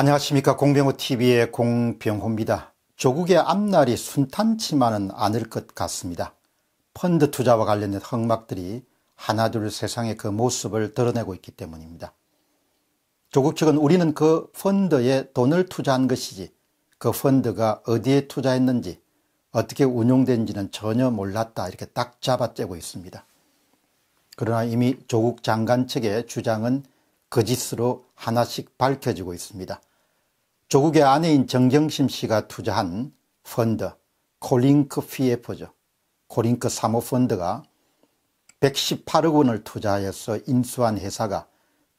안녕하십니까 공병호TV의 공병호입니다. 조국의 앞날이 순탄치만은 않을 것 같습니다. 펀드 투자와 관련된 흑막들이 하나둘 세상의 그 모습을 드러내고 있기 때문입니다. 조국 측은 우리는 그 펀드에 돈을 투자한 것이지 그 펀드가 어디에 투자했는지 어떻게 운용된지는 전혀 몰랐다 이렇게 딱 잡아째고 있습니다. 그러나 이미 조국 장관 측의 주장은 거짓으로 하나씩 밝혀지고 있습니다. 조국의 아내인 정경심 씨가 투자한 펀드 코링크 PF죠. 코링크 사모펀드가 118억 원을 투자해서 인수한 회사가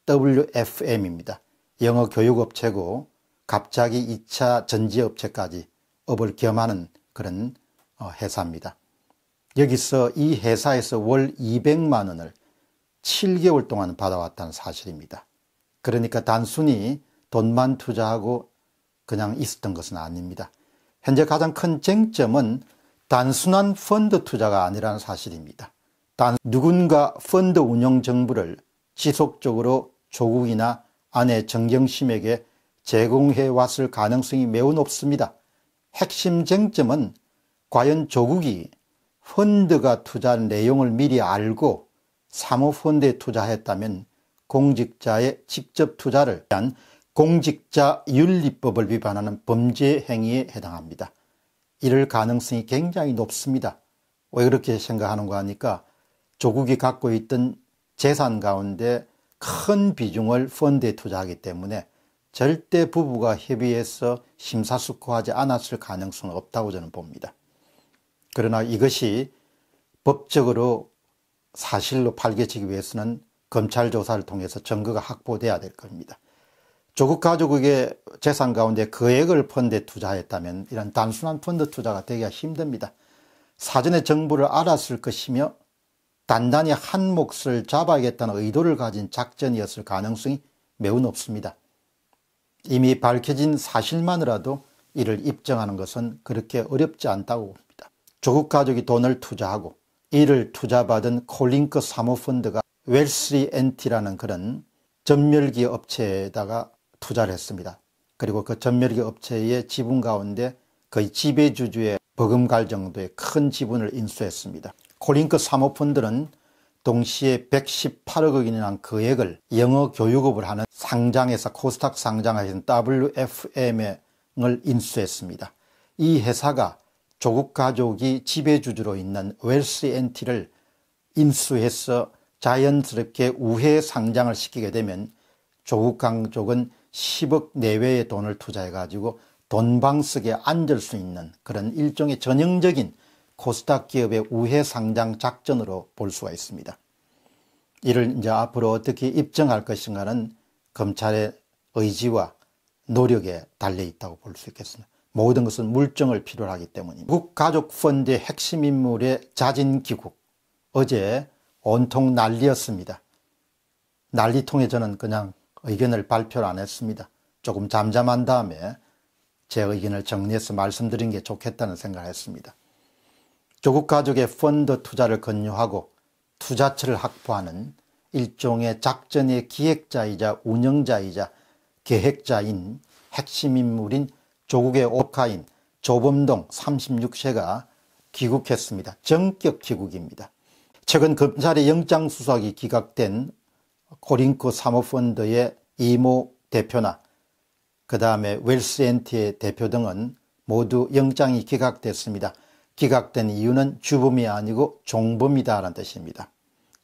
WFM입니다. 영어 교육업체고 갑자기 2차 전지업체까지 업을 겸하는 그런 어, 회사입니다. 여기서 이 회사에서 월 200만 원을 7개월 동안 받아왔다는 사실입니다. 그러니까 단순히 돈만 투자하고 그냥 있었던 것은 아닙니다. 현재 가장 큰 쟁점은 단순한 펀드 투자가 아니라는 사실입니다. 단 누군가 펀드 운영 정보를 지속적으로 조국이나 아내 정경심에게 제공해 왔을 가능성이 매우 높습니다. 핵심 쟁점은 과연 조국이 펀드가 투자한 내용을 미리 알고 사모펀드에 투자했다면 공직자의 직접 투자를 위한 공직자 윤리법을 위반하는 범죄 행위에 해당합니다. 이럴 가능성이 굉장히 높습니다. 왜 그렇게 생각하는가 하니까 조국이 갖고 있던 재산 가운데 큰 비중을 펀드에 투자하기 때문에 절대 부부가 협의해서 심사숙고하지 않았을 가능성은 없다고 저는 봅니다. 그러나 이것이 법적으로 사실로 밝혀지기 위해서는 검찰 조사를 통해서 증거가 확보돼야 될 겁니다. 조국 가족에게 재산 가운데 거액을 그 펀드에 투자했다면 이런 단순한 펀드 투자가 되기가 힘듭니다. 사전에 정보를 알았을 것이며 단단히 한 몫을 잡아야겠다는 의도를 가진 작전이었을 가능성이 매우 높습니다. 이미 밝혀진 사실만으로도 이를 입증하는 것은 그렇게 어렵지 않다고 봅니다. 조국 가족이 돈을 투자하고 이를 투자받은 콜링크 사모펀드가 웰스리 엔티라는 그런 전멸기 업체에다가 투자를 했습니다. 그리고 그 전멸기 업체의 지분 가운데 거의 지배주주의 버금갈 정도의 큰 지분을 인수했습니다. 코링크 사모펀드는 동시에 118억원이라는 거액을 영어 교육업을 하는 상장에서 코스닥 상장하신 WFM을 인수했습니다. 이 회사가 조국 가족이 지배주주로 있는 웰스 엔티를 인수해서 자연스럽게 우회 상장을 시키게 되면 조국 강족은 10억 내외의 돈을 투자해가지고 돈방석에 앉을 수 있는 그런 일종의 전형적인 코스닥 기업의 우회 상장 작전으로 볼 수가 있습니다. 이를 이제 앞으로 어떻게 입증할 것인가는 검찰의 의지와 노력에 달려 있다고 볼 수 있겠습니다. 모든 것은 물증을 필요로 하기 때문입니다. 국가족펀드의 핵심 인물의 자진기국. 어제 온통 난리였습니다. 난리통에 저는 그냥 의견을 발표를 안 했습니다. 조금 잠잠한 다음에 제 의견을 정리해서 말씀드린 게 좋겠다는 생각을 했습니다. 조국 가족의 펀드 투자를 권유하고 투자처를 확보하는 일종의 작전의 기획자이자 운영자이자 계획자인 핵심 인물인 조국의 오카인 조범동 36세가 귀국했습니다. 정격 귀국입니다. 최근 검찰의 영장수사이 기각된 코링크 사모펀드의 이모 대표나 그 다음에 웰스엔티의 대표 등은 모두 영장이 기각됐습니다. 기각된 이유는 주범이 아니고 종범이다라는 뜻입니다.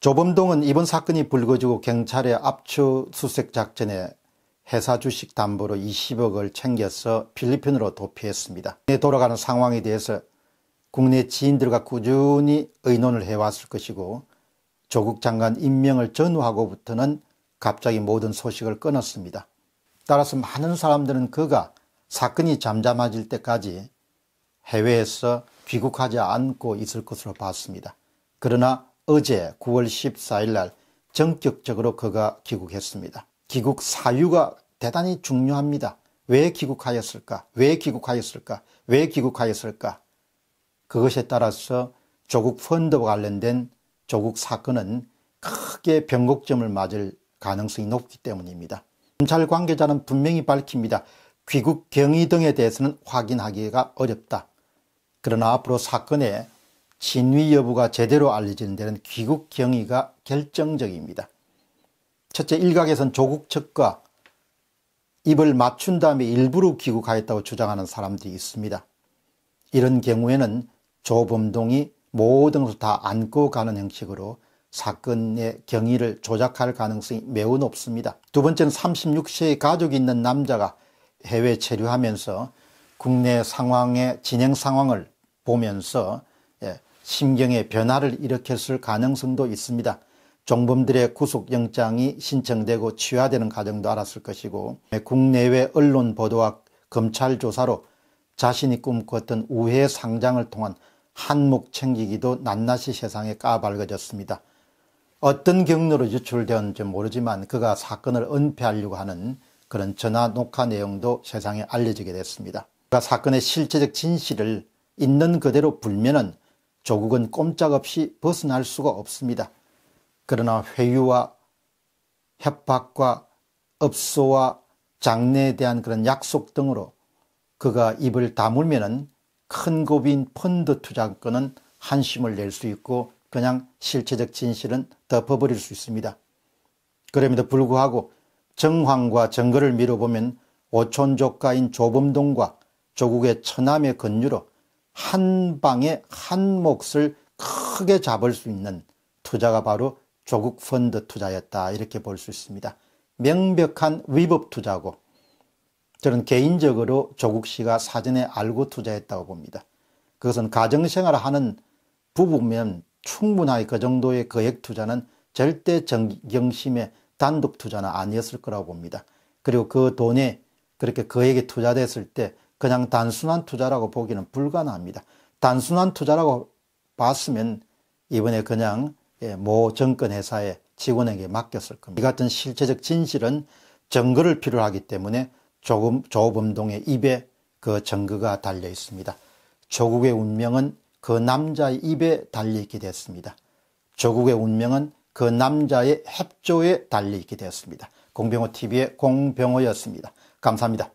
조범동은 이번 사건이 불거지고 경찰의 압수수색작전에 회사 주식 담보로 20억을 챙겨서 필리핀으로 도피했습니다. 돌아가는 상황에 대해서 국내 지인들과 꾸준히 의논을 해왔을 것이고 조국 장관 임명을 전후하고부터는 갑자기 모든 소식을 끊었습니다. 따라서 많은 사람들은 그가 사건이 잠잠해질 때까지 해외에서 귀국하지 않고 있을 것으로 봤습니다. 그러나 어제 9월 14일 날정격적으로 그가 귀국했습니다. 귀국 사유가 대단히 중요합니다. 왜 귀국하였을까? 왜 귀국하였을까? 왜 귀국하였을까? 그것에 따라서 조국 펀드와 관련된 조국 사건은 크게 변곡점을 맞을 가능성이 높기 때문입니다. 검찰 관계자는 분명히 밝힙니다. 귀국 경위 등에 대해서는 확인하기가 어렵다. 그러나 앞으로 사건의 진위 여부가 제대로 알려지는 데는 귀국 경위가 결정적입니다. 첫째 일각에선 조국 측과 입을 맞춘 다음에 일부러 귀국하였다고 주장하는 사람들이 있습니다. 이런 경우에는 조범동이 모든 것을 다 안고 가는 형식으로 사건의 경위를 조작할 가능성이 매우 높습니다. 두 번째는 36세의 가족이 있는 남자가 해외 체류하면서 국내 상황의 진행 상황을 보면서 예, 심경의 변화를 일으켰을 가능성도 있습니다. 종범들의 구속영장이 신청되고 취하되는 과정도 알았을 것이고 국내외 언론 보도와 검찰 조사로 자신이 꿈꿨던 우회 상장을 통한 한몫 챙기기도 낱낱이 세상에 까발려졌습니다. 어떤 경로로 유출되었는지 모르지만 그가 사건을 은폐하려고 하는 그런 전화 녹화 내용도 세상에 알려지게 됐습니다. 그가 사건의 실체적 진실을 있는 그대로 불면은 조국은 꼼짝없이 벗어날 수가 없습니다. 그러나 회유와 협박과 업소와 장례에 대한 그런 약속 등으로 그가 입을 다물면은 큰 고비인 펀드 투자권은 한심을 낼 수 있고 그냥 실체적 진실은 덮어버릴 수 있습니다. 그럼에도 불구하고 정황과 증거를 미뤄보면 오촌족가인 조범동과 조국의 처남의 건유로 한 방에 한 몫을 크게 잡을 수 있는 투자가 바로 조국 펀드 투자였다 이렇게 볼 수 있습니다. 명백한 위법 투자고 저는 개인적으로 조국 씨가 사전에 알고 투자했다고 봅니다. 그것은 가정생활을 하는 부부면 충분하게 그 정도의 거액 투자는 절대 정경심의 단독 투자는 아니었을 거라고 봅니다. 그리고 그 돈에 그렇게 거액이 투자됐을 때 그냥 단순한 투자라고 보기는 불가능합니다. 단순한 투자라고 봤으면 이번에 그냥 예, 모 정권회사의 직원에게 맡겼을 겁니다. 이 같은 실체적 진실은 증거를 필요하기 때문에 조금 조범동의 입에 그 정거가 달려 있습니다. 조국의 운명은 그 남자의 입에 달려 있게 되었습니다. 조국의 운명은 그 남자의 협조에 달려 있게 되었습니다. 공병호 TV의 공병호였습니다. 감사합니다.